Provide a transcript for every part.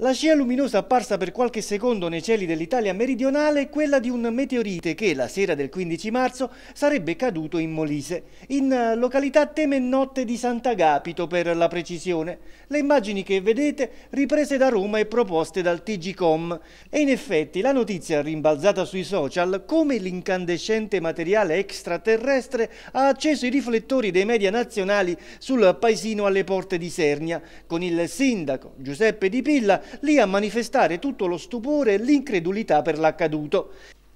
La scia luminosa apparsa per qualche secondo nei cieli dell'Italia meridionale è quella di un meteorite che la sera del 15 marzo sarebbe caduto in Molise, in eh, località Temennotte di Sant'Agapito per la precisione. Le immagini che vedete riprese da Roma e proposte dal TGCOM e in effetti la notizia rimbalzata sui social come l'incandescente materiale extraterrestre ha acceso i riflettori dei media nazionali sul paesino alle porte di Sernia con il sindaco Giuseppe Di Pilla lì a manifestare tutto lo stupore e l'incredulità per l'accaduto.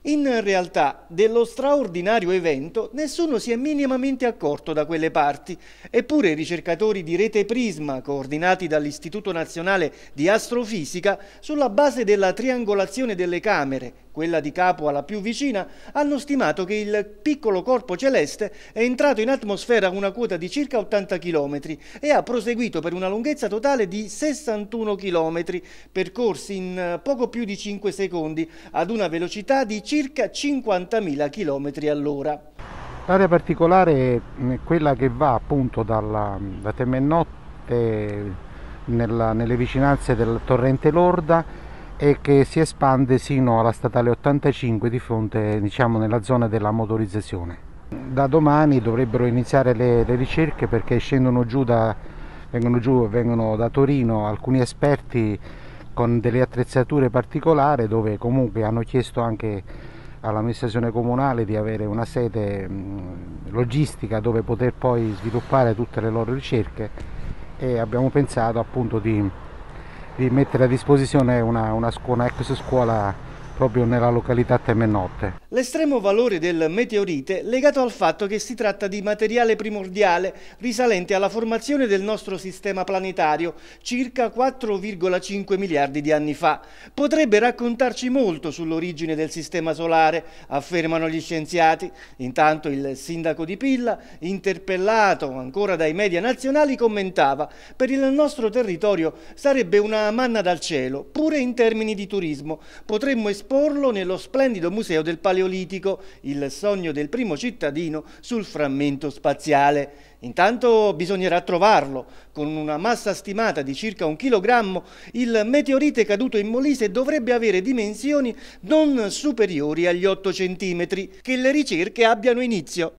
In realtà dello straordinario evento nessuno si è minimamente accorto da quelle parti, eppure i ricercatori di Rete Prisma, coordinati dall'Istituto Nazionale di Astrofisica, sulla base della triangolazione delle camere quella di Capua la più vicina, hanno stimato che il piccolo corpo celeste è entrato in atmosfera a una quota di circa 80 km e ha proseguito per una lunghezza totale di 61 km, percorsi in eh, poco più di 5 secondi, ad una velocità di circa 50.000 km all'ora. L'area particolare mm, è quella che va appunto dalla, mm, da Temennotte nella, nelle vicinanze del torrente Lorda e che si espande sino alla statale 85 di fronte diciamo nella zona della motorizzazione da domani dovrebbero iniziare le, le ricerche perché scendono giù da vengono giù vengono da Torino alcuni esperti con delle attrezzature particolari dove comunque hanno chiesto anche all'amministrazione comunale di avere una sede mm, logistica dove poter poi sviluppare tutte le loro ricerche e abbiamo pensato appunto di di mettere a disposizione una, una, una ex scuola proprio nella località Temenotte. L'estremo valore del meteorite legato al fatto che si tratta di materiale primordiale risalente alla formazione del nostro sistema planetario circa 4,5 miliardi di anni fa. Potrebbe raccontarci molto sull'origine del sistema solare, affermano gli scienziati. Intanto il sindaco di Pilla, interpellato ancora dai media nazionali, commentava per il nostro territorio sarebbe una manna dal cielo, pure in termini di turismo. Potremmo esporre esporlo nello splendido museo del Paleolitico, il sogno del primo cittadino sul frammento spaziale. Intanto bisognerà trovarlo. Con una massa stimata di circa un chilogrammo, il meteorite caduto in Molise dovrebbe avere dimensioni non superiori agli 8 centimetri. Che le ricerche abbiano inizio.